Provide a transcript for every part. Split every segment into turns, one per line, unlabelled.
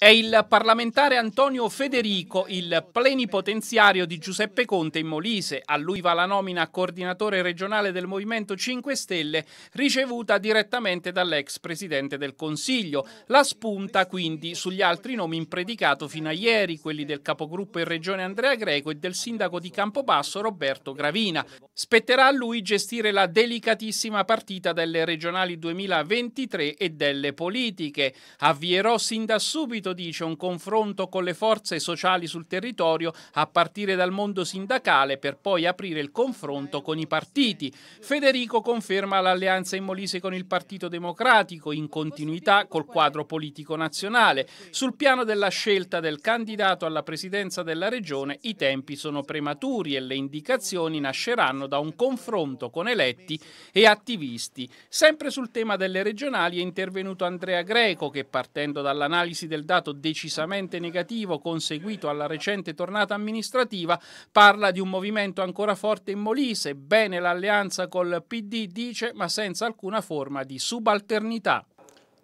È il parlamentare Antonio Federico, il plenipotenziario di Giuseppe Conte in Molise. A lui va la nomina a coordinatore regionale del Movimento 5 Stelle, ricevuta direttamente dall'ex presidente del Consiglio. La spunta quindi sugli altri nomi in predicato fino a ieri, quelli del capogruppo in regione Andrea Greco e del sindaco di Campobasso Roberto Gravina. Spetterà a lui gestire la delicatissima partita delle regionali 2023 e delle politiche. Avvierò sin da subito ambito, dice, un confronto con le forze sociali sul territorio a partire dal mondo sindacale per poi aprire il confronto con i partiti. Federico conferma l'alleanza in Molise con il Partito Democratico in continuità col quadro politico nazionale. Sul piano della scelta del candidato alla presidenza della regione i tempi sono prematuri e le indicazioni nasceranno da un confronto con eletti e attivisti. Sempre sul tema delle regionali è intervenuto Andrea Greco che partendo dall'analisi del dato risultato decisamente negativo conseguito alla recente tornata amministrativa, parla di un movimento ancora forte in Molise, bene l'alleanza col PD dice, ma senza alcuna forma di subalternità.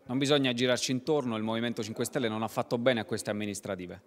Non bisogna girarci intorno, il Movimento 5 Stelle
non ha fatto bene a queste amministrative.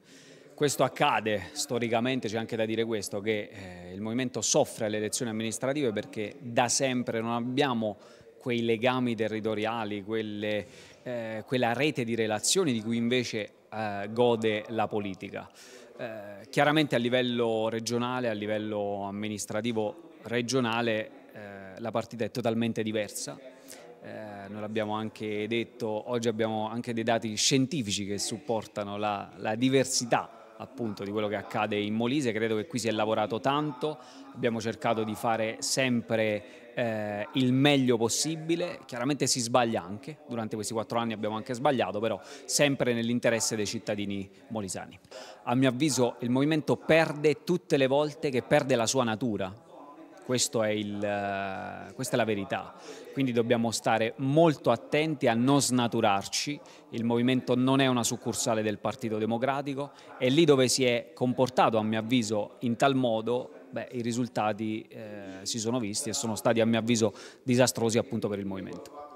Questo accade storicamente, c'è anche da dire questo, che eh, il Movimento soffre alle elezioni amministrative perché da sempre non abbiamo quei legami territoriali, quelle eh, quella rete di relazioni di cui invece eh, gode la politica. Eh, chiaramente a livello regionale, a livello amministrativo regionale eh, la partita è totalmente diversa. Eh, noi l'abbiamo anche detto, oggi abbiamo anche dei dati scientifici che supportano la, la diversità appunto di quello che accade in Molise, credo che qui si è lavorato tanto, abbiamo cercato di fare sempre eh, il meglio possibile, chiaramente si sbaglia anche, durante questi quattro anni abbiamo anche sbagliato, però sempre nell'interesse dei cittadini molisani. A mio avviso il movimento perde tutte le volte che perde la sua natura, è il, eh, questa è la verità. Quindi dobbiamo stare molto attenti a non snaturarci. Il movimento non è una succursale del Partito Democratico e lì dove si è comportato, a mio avviso, in tal modo Beh, i risultati eh, si sono visti e sono stati a mio avviso disastrosi appunto per il movimento.